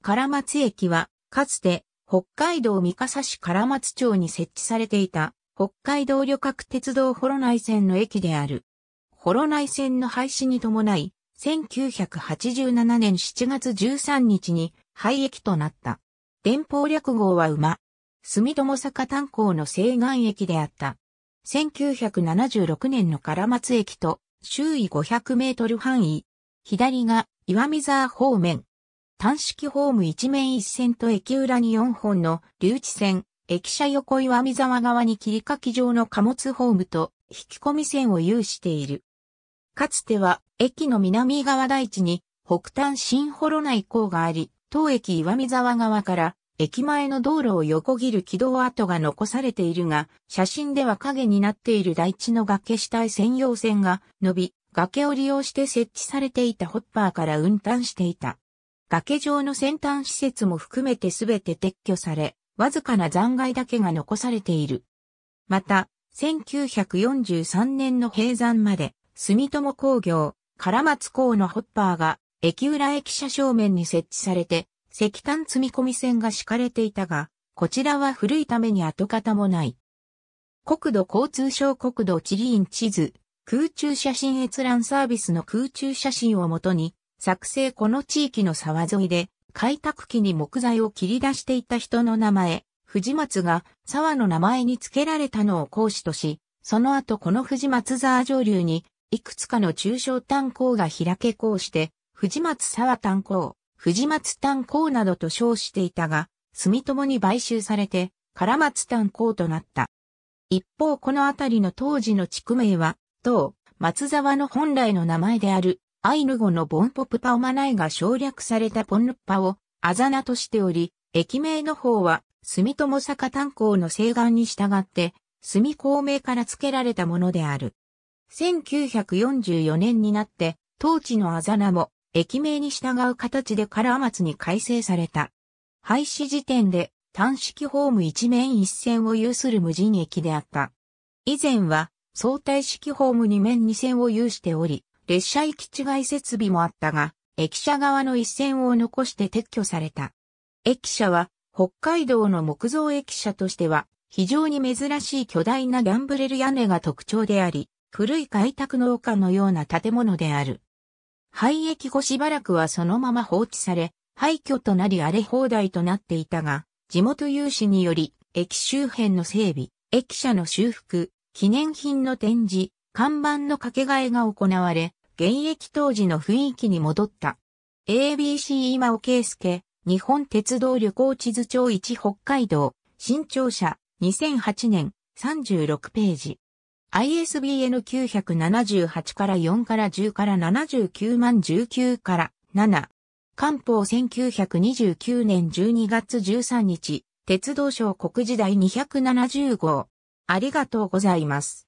唐松駅は、かつて、北海道三笠市唐松町に設置されていた、北海道旅客鉄道幌内線の駅である。幌内線の廃止に伴い、1987年7月13日に廃駅となった。電報略号は馬。住友坂炭鉱の西岸駅であった。1976年の唐松駅と周囲500メートル範囲。左が岩見沢方面、単式ホーム一面一線と駅裏に4本の留置線、駅舎横岩見沢側に切り欠き状の貨物ホームと引き込み線を有している。かつては駅の南側台地に北端新幌内港があり、当駅岩見沢側から駅前の道路を横切る軌道跡が残されているが、写真では影になっている台地の崖下へ専用線が伸び、崖を利用して設置されていたホッパーから運搬していた。崖上の先端施設も含めてすべて撤去され、わずかな残骸だけが残されている。また、1943年の閉山まで、住友工業、唐松港のホッパーが、駅裏駅舎正面に設置されて、石炭積み込み線が敷かれていたが、こちらは古いために跡形もない。国土交通省国土地理院地図、空中写真閲覧サービスの空中写真をもとに、作成この地域の沢沿いで、開拓期に木材を切り出していた人の名前、藤松が沢の名前に付けられたのを講師とし、その後この藤松沢上流に、いくつかの中小炭鉱が開けうして、藤松沢炭鉱、藤松炭鉱などと称していたが、住友に買収されて、唐松炭鉱となった。一方この辺りの当時の地区名は、当、松沢の本来の名前である、アイヌ語のボンポプパオマナイが省略されたポンヌッパをあざなとしており、駅名の方は、住友坂炭鉱の西岸に従って、住公名から付けられたものである。1944年になって、当地のあざなも、駅名に従う形でカラー松に改正された。廃止時点で、単式ホーム一面一線を有する無人駅であった。以前は、相対式ホーム二面二線を有しており、列車行き違い設備もあったが、駅舎側の一線を残して撤去された。駅舎は、北海道の木造駅舎としては、非常に珍しい巨大なギャンブレル屋根が特徴であり、古い開拓農家のような建物である。廃駅後しばらくはそのまま放置され、廃墟となり荒れ放題となっていたが、地元有志により、駅周辺の整備、駅舎の修復、記念品の展示、看板の掛け替えが行われ、現役当時の雰囲気に戻った。ABC 今尾圭介、日本鉄道旅行地図帳1北海道、新庁舎、2008年、36ページ。ISBN 978から4から10から79万19から7。官報1929年12月13日、鉄道省国時代270号。ありがとうございます。